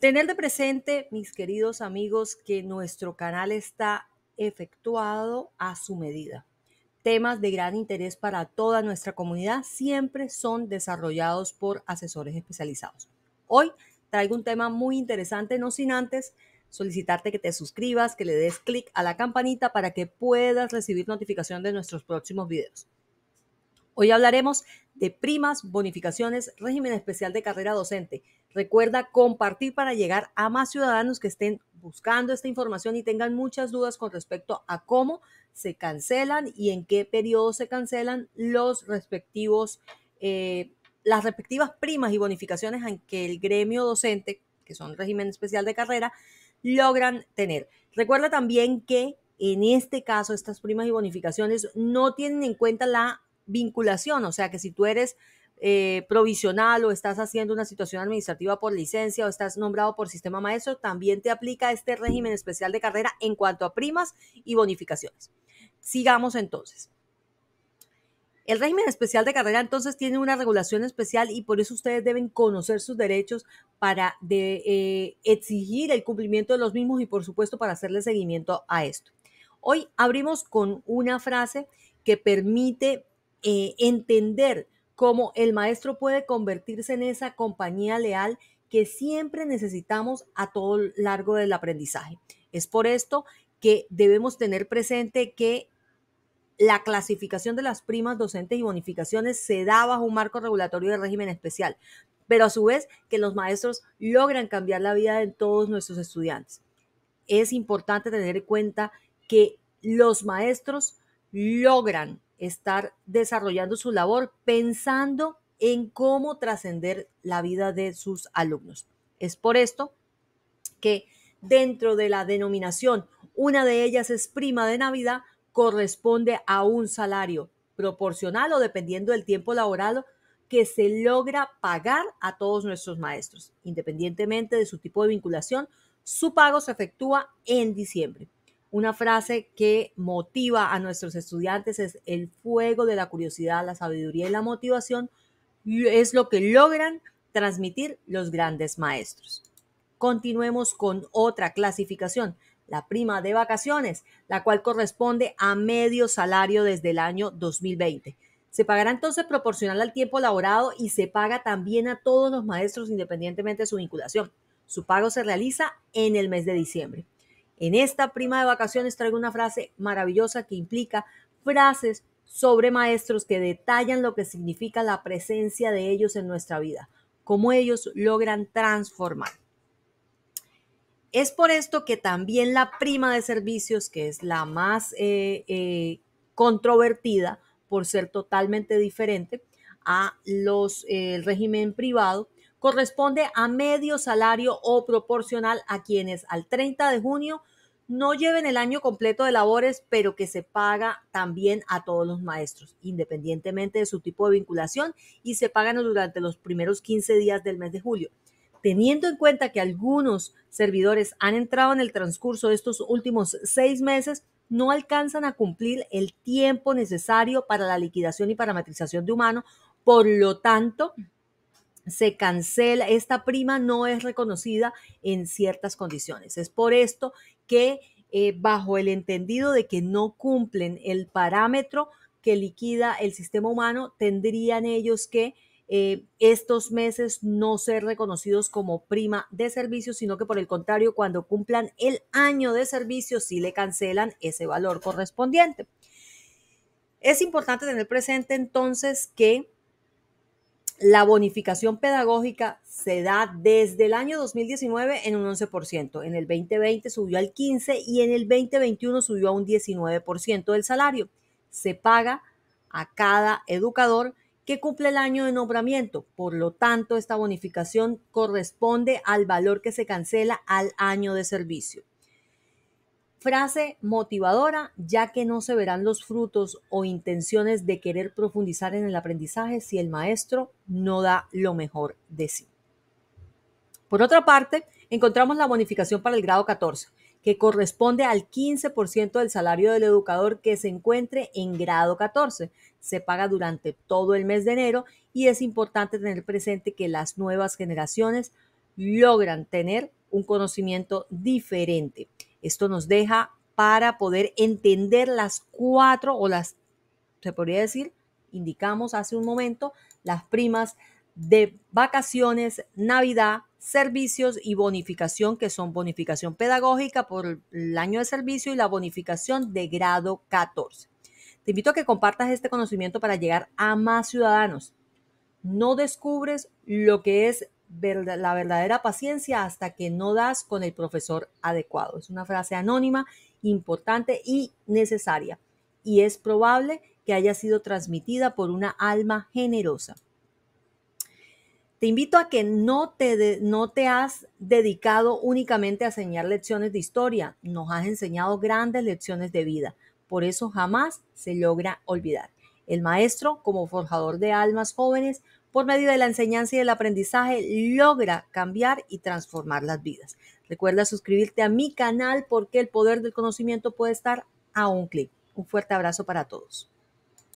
Tener de presente, mis queridos amigos, que nuestro canal está efectuado a su medida. Temas de gran interés para toda nuestra comunidad siempre son desarrollados por asesores especializados. Hoy traigo un tema muy interesante, no sin antes solicitarte que te suscribas, que le des clic a la campanita para que puedas recibir notificación de nuestros próximos videos. Hoy hablaremos de primas, bonificaciones, régimen especial de carrera docente. Recuerda compartir para llegar a más ciudadanos que estén buscando esta información y tengan muchas dudas con respecto a cómo se cancelan y en qué periodo se cancelan los respectivos, eh, las respectivas primas y bonificaciones en que el gremio docente, que son régimen especial de carrera, logran tener. Recuerda también que en este caso estas primas y bonificaciones no tienen en cuenta la vinculación, o sea que si tú eres eh, provisional o estás haciendo una situación administrativa por licencia o estás nombrado por sistema maestro, también te aplica este régimen especial de carrera en cuanto a primas y bonificaciones. Sigamos entonces. El régimen especial de carrera entonces tiene una regulación especial y por eso ustedes deben conocer sus derechos para eh, exigir el cumplimiento de los mismos y por supuesto para hacerle seguimiento a esto. Hoy abrimos con una frase que permite eh, entender cómo el maestro puede convertirse en esa compañía leal que siempre necesitamos a todo lo largo del aprendizaje. Es por esto que debemos tener presente que la clasificación de las primas docentes y bonificaciones se da bajo un marco regulatorio de régimen especial, pero a su vez que los maestros logran cambiar la vida de todos nuestros estudiantes. Es importante tener en cuenta que los maestros logran estar desarrollando su labor pensando en cómo trascender la vida de sus alumnos. Es por esto que dentro de la denominación, una de ellas es prima de Navidad, corresponde a un salario proporcional o dependiendo del tiempo laboral que se logra pagar a todos nuestros maestros. Independientemente de su tipo de vinculación, su pago se efectúa en diciembre una frase que motiva a nuestros estudiantes es el fuego de la curiosidad, la sabiduría y la motivación es lo que logran transmitir los grandes maestros. Continuemos con otra clasificación, la prima de vacaciones, la cual corresponde a medio salario desde el año 2020. Se pagará entonces proporcional al tiempo laborado y se paga también a todos los maestros independientemente de su vinculación. Su pago se realiza en el mes de diciembre. En esta prima de vacaciones traigo una frase maravillosa que implica frases sobre maestros que detallan lo que significa la presencia de ellos en nuestra vida, cómo ellos logran transformar. Es por esto que también la prima de servicios, que es la más eh, eh, controvertida por ser totalmente diferente a los eh, régimen privado, corresponde a medio salario o proporcional a quienes al 30 de junio no lleven el año completo de labores, pero que se paga también a todos los maestros, independientemente de su tipo de vinculación, y se pagan durante los primeros 15 días del mes de julio. Teniendo en cuenta que algunos servidores han entrado en el transcurso de estos últimos seis meses, no alcanzan a cumplir el tiempo necesario para la liquidación y parametrización de humano. Por lo tanto, se cancela, esta prima no es reconocida en ciertas condiciones. Es por esto que eh, bajo el entendido de que no cumplen el parámetro que liquida el sistema humano, tendrían ellos que eh, estos meses no ser reconocidos como prima de servicio, sino que por el contrario, cuando cumplan el año de servicio, sí le cancelan ese valor correspondiente. Es importante tener presente entonces que la bonificación pedagógica se da desde el año 2019 en un 11%, en el 2020 subió al 15% y en el 2021 subió a un 19% del salario. Se paga a cada educador que cumple el año de nombramiento. Por lo tanto, esta bonificación corresponde al valor que se cancela al año de servicio. Frase motivadora, ya que no se verán los frutos o intenciones de querer profundizar en el aprendizaje si el maestro no da lo mejor de sí. Por otra parte, encontramos la bonificación para el grado 14, que corresponde al 15% del salario del educador que se encuentre en grado 14. Se paga durante todo el mes de enero y es importante tener presente que las nuevas generaciones logran tener un conocimiento diferente esto nos deja para poder entender las cuatro o las, se podría decir, indicamos hace un momento, las primas de vacaciones, Navidad, servicios y bonificación, que son bonificación pedagógica por el año de servicio y la bonificación de grado 14. Te invito a que compartas este conocimiento para llegar a más ciudadanos. No descubres lo que es la verdadera paciencia hasta que no das con el profesor adecuado. Es una frase anónima, importante y necesaria, y es probable que haya sido transmitida por una alma generosa. Te invito a que no te, no te has dedicado únicamente a enseñar lecciones de historia, nos has enseñado grandes lecciones de vida, por eso jamás se logra olvidar. El maestro, como forjador de almas jóvenes, por medio de la enseñanza y el aprendizaje, logra cambiar y transformar las vidas. Recuerda suscribirte a mi canal porque el poder del conocimiento puede estar a un clic. Un fuerte abrazo para todos.